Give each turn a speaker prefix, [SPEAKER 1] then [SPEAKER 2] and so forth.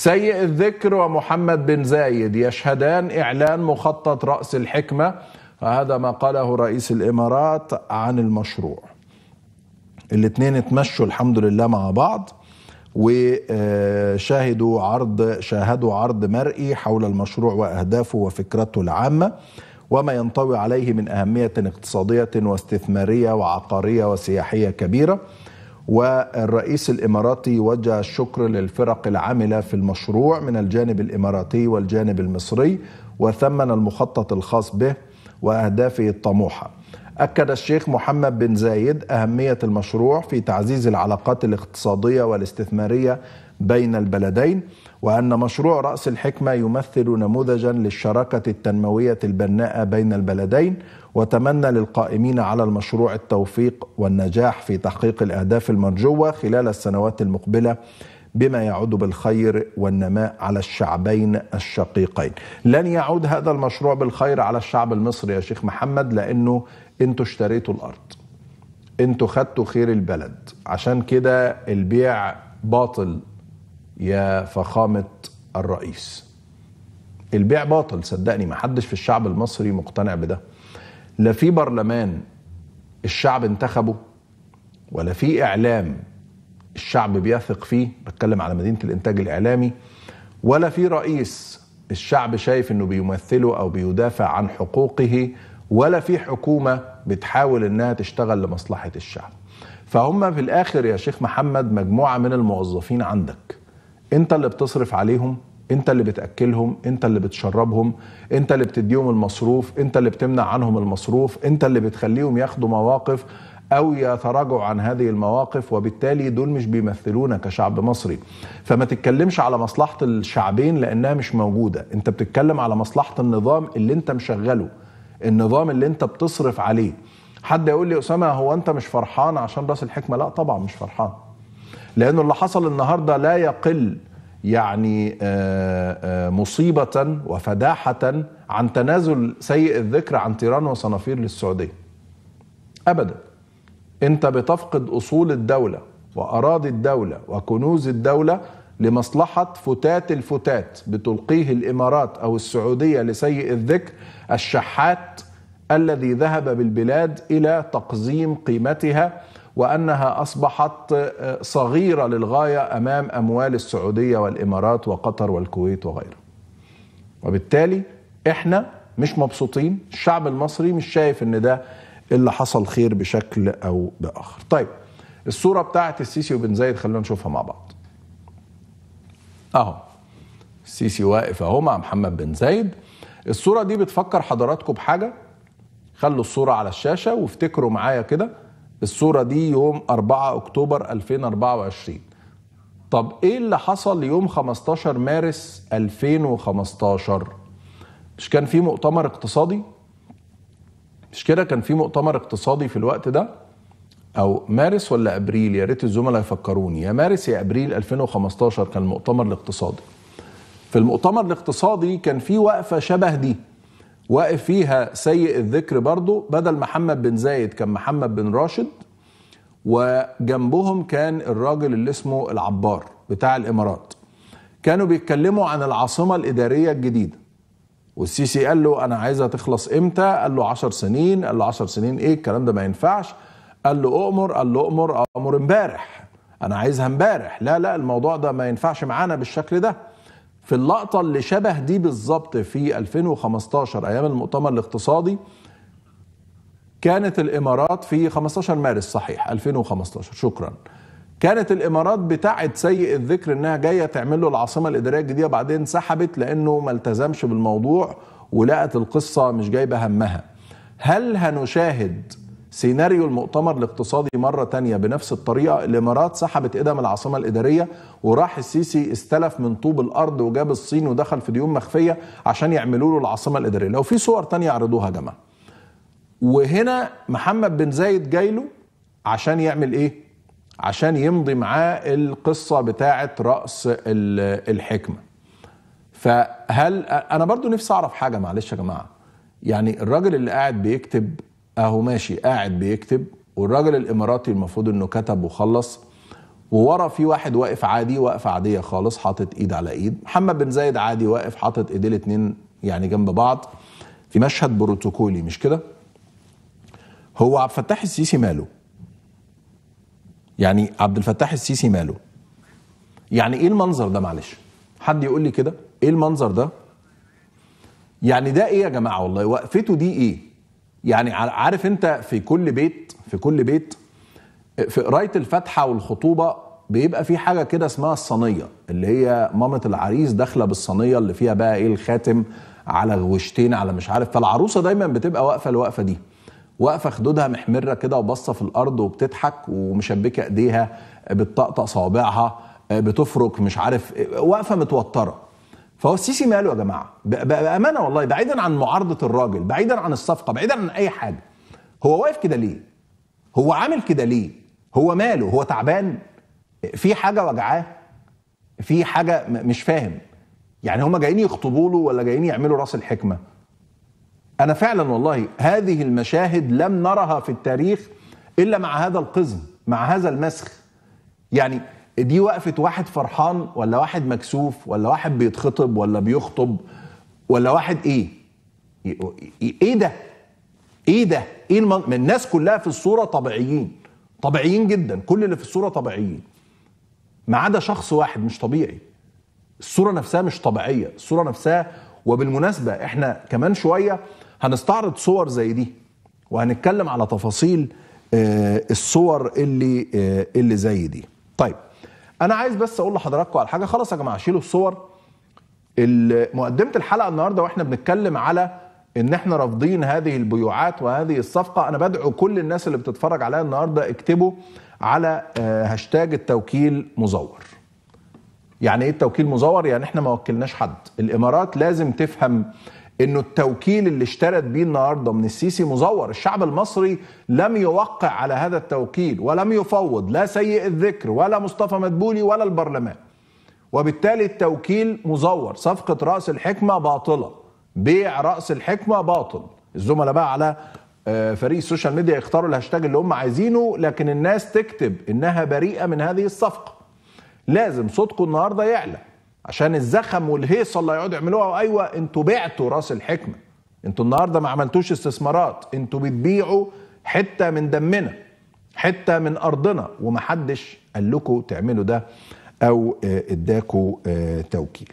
[SPEAKER 1] سيء الذكر ومحمد بن زايد يشهدان إعلان مخطط رأس الحكمة وهذا ما قاله رئيس الإمارات عن المشروع الاثنين اتمشوا الحمد لله مع بعض وشاهدوا عرض شاهدوا عرض مرئي حول المشروع واهدافه وفكرته العامه وما ينطوي عليه من اهميه اقتصاديه واستثماريه وعقاريه وسياحيه كبيره والرئيس الاماراتي وجه الشكر للفرق العامله في المشروع من الجانب الاماراتي والجانب المصري وثمن المخطط الخاص به واهدافه الطموحه. اكد الشيخ محمد بن زايد اهميه المشروع في تعزيز العلاقات الاقتصاديه والاستثماريه بين البلدين وأن مشروع رأس الحكمة يمثل نموذجا للشراكة التنموية البناءة بين البلدين وتمنى للقائمين على المشروع التوفيق والنجاح في تحقيق الأهداف المرجوة خلال السنوات المقبلة بما يعود بالخير والنماء على الشعبين الشقيقين لن يعود هذا المشروع بالخير على الشعب المصري يا شيخ محمد لأنه انتوا اشتريتوا الأرض انتوا خدتوا خير البلد عشان كده البيع باطل يا فخامه الرئيس البيع باطل صدقني ما حدش في الشعب المصري مقتنع بده لا في برلمان الشعب انتخبه ولا في اعلام الشعب بيثق فيه بتكلم على مدينه الانتاج الاعلامي ولا في رئيس الشعب شايف انه بيمثله او بيدافع عن حقوقه ولا في حكومه بتحاول انها تشتغل لمصلحه الشعب فهم في الاخر يا شيخ محمد مجموعه من الموظفين عندك انت اللي بتصرف عليهم انت اللي بتاكلهم انت اللي بتشربهم انت اللي بتديهم المصروف انت اللي بتمنع عنهم المصروف انت اللي بتخليهم ياخدوا مواقف او يتراجعوا عن هذه المواقف وبالتالي دول مش بيمثلونا كشعب مصري فما تتكلمش على مصلحه الشعبين لانها مش موجوده انت بتتكلم على مصلحه النظام اللي انت مشغله النظام اللي انت بتصرف عليه حد يقول لي اسامه هو انت مش فرحان عشان راس الحكمه لا طبعا مش فرحان لانه اللي حصل النهارده لا يقل يعني آه، آه، مصيبة وفداحة عن تنازل سيء الذكر عن تيران وصنافير للسعودية أبدا أنت بتفقد أصول الدولة وأراضي الدولة وكنوز الدولة لمصلحة فتات الفتات بتلقيه الإمارات أو السعودية لسيء الذكر الشحات الذي ذهب بالبلاد إلى تقزيم قيمتها وأنها أصبحت آه، صغيرة للغاية أمام أموال السعودية والإمارات وقطر والكويت وغيرها وبالتالي إحنا مش مبسوطين الشعب المصري مش شايف ان ده اللي حصل خير بشكل او باخر طيب الصورة بتاعت السيسي وبن زايد خلونا نشوفها مع بعض اهو السيسي واقف اهو مع محمد بن زايد الصورة دي بتفكر حضراتكم بحاجة خلوا الصورة على الشاشة وافتكروا معايا كده الصورة دي يوم 4 أكتوبر 2024 طب إيه اللي حصل يوم 15 مارس 2015 مش كان في مؤتمر اقتصادي مش كده كان في مؤتمر اقتصادي في الوقت ده او مارس ولا ابريل يا ريت الزملاء يفكروني يا مارس يا ابريل 2015 كان المؤتمر الاقتصادي في المؤتمر الاقتصادي كان في وقفه شبه دي واقف فيها سيء الذكر برضه بدل محمد بن زايد كان محمد بن راشد وجنبهم كان الراجل اللي اسمه العبار بتاع الامارات كانوا بيتكلموا عن العاصمه الاداريه الجديده والسيسي قال له انا عايزها تخلص امتى قال له 10 سنين قال له 10 سنين ايه الكلام ده ما ينفعش قال له اؤمر قال له اؤمر امر امبارح انا عايزها امبارح لا لا الموضوع ده ما ينفعش معانا بالشكل ده في اللقطة اللي شبه دي بالظبط في 2015 أيام المؤتمر الاقتصادي كانت الإمارات في 15 مارس صحيح 2015 شكرا كانت الإمارات بتاعت سيء الذكر إنها جاية تعمل له العاصمة الإدارية الجديدة بعدين سحبت لأنه ما التزمش بالموضوع ولقت القصة مش جايبة همها هل هنشاهد سيناريو المؤتمر الاقتصادي مرة تانية بنفس الطريقة الإمارات سحبت إيدها من العاصمة الإدارية وراح السيسي استلف من طوب الأرض وجاب الصين ودخل في ديون مخفية عشان يعملوا له العاصمة الإدارية لو في صور تانية عرضوها يا جماعة وهنا محمد بن زايد جاي له عشان يعمل إيه؟ عشان يمضي معاه القصة بتاعة رأس الحكمة فهل أنا برضو نفسي أعرف حاجة معلش يا جماعة يعني الراجل اللي قاعد بيكتب اهو ماشي قاعد بيكتب والراجل الاماراتي المفروض انه كتب وخلص وورا في واحد واقف عادي واقفه عاديه خالص حاطط ايد على ايد محمد بن زايد عادي واقف حاطط ايديه الاتنين يعني جنب بعض في مشهد بروتوكولي مش كده هو عبد الفتاح السيسي ماله يعني عبد الفتاح السيسي ماله يعني ايه المنظر ده معلش حد يقول لي كده ايه المنظر ده يعني ده ايه يا جماعه والله وقفته دي ايه يعني عارف انت في كل بيت في كل بيت آه، في قرايه الفاتحه والخطوبه بيبقى في حاجه كده اسمها الصينيه اللي هي مامه العريس داخله بالصينيه اللي فيها بقى ايه الخاتم على غوشتين على مش عارف فالعروسه دايما بتبقى واقفه الوقفه دي واقفه خدودها محمره كده وباصه في الارض وبتضحك ومشبكه ايديها بتطقطق صوابعها آه، بتفرك مش عارف آه، واقفه متوتره فهو السيسي ماله يا جماعه بامانه والله بعيدا عن معارضه الراجل بعيدا عن الصفقه بعيدا عن اي حاجه هو واقف كده ليه هو عامل كده ليه هو ماله هو تعبان في حاجه وجعاه في حاجه مش فاهم يعني هما جايين يخطبوا له ولا جايين يعملوا راس الحكمه انا فعلا والله هذه المشاهد لم نرها في التاريخ الا مع هذا القزم مع هذا المسخ يعني دي وقفه واحد فرحان ولا واحد مكسوف ولا واحد بيتخطب ولا بيخطب ولا واحد ايه ايه ده ايه ده ايه المن... من الناس كلها في الصوره طبيعيين طبيعيين جدا كل اللي في الصوره طبيعيين ما عدا شخص واحد مش طبيعي الصوره نفسها مش طبيعيه الصوره نفسها وبالمناسبه احنا كمان شويه هنستعرض صور زي دي وهنتكلم على تفاصيل آه، الصور اللي آه، اللي زي دي طيب انا عايز بس اقول لحضراتكم على حاجه خلاص يا جماعه شيلوا الصور مقدمه الحلقه النهارده واحنا بنتكلم على ان احنا رافضين هذه البيوعات وهذه الصفقه انا بدعو كل الناس اللي بتتفرج عليها النهارده اكتبوا على آه، هاشتاج التوكيل مزور يعني ايه التوكيل مزور يعني احنا ما وكلناش حد الامارات لازم تفهم انه التوكيل اللي اشترت بيه النهارده من السيسي مزور، الشعب المصري لم يوقع على هذا التوكيل ولم يفوض لا سيء الذكر ولا مصطفى مدبولي ولا البرلمان. وبالتالي التوكيل مزور، صفقه راس الحكمه باطله، بيع راس الحكمه باطل. الزملاء بقى على آه، فريق السوشيال ميديا يختاروا الهاشتاج اللي هم عايزينه لكن الناس تكتب انها بريئه من هذه الصفقه. لازم صوتكم النهارده يعلى عشان الزخم والهيصه اللي هيقعدوا يعملوها ايوه انتوا بعتوا راس الحكمه انتوا النهارده ما عملتوش استثمارات انتوا بتبيعوا حته من دمنا حته من ارضنا ومحدش قال لكم تعملوا ده او اداكوا آه، توكيل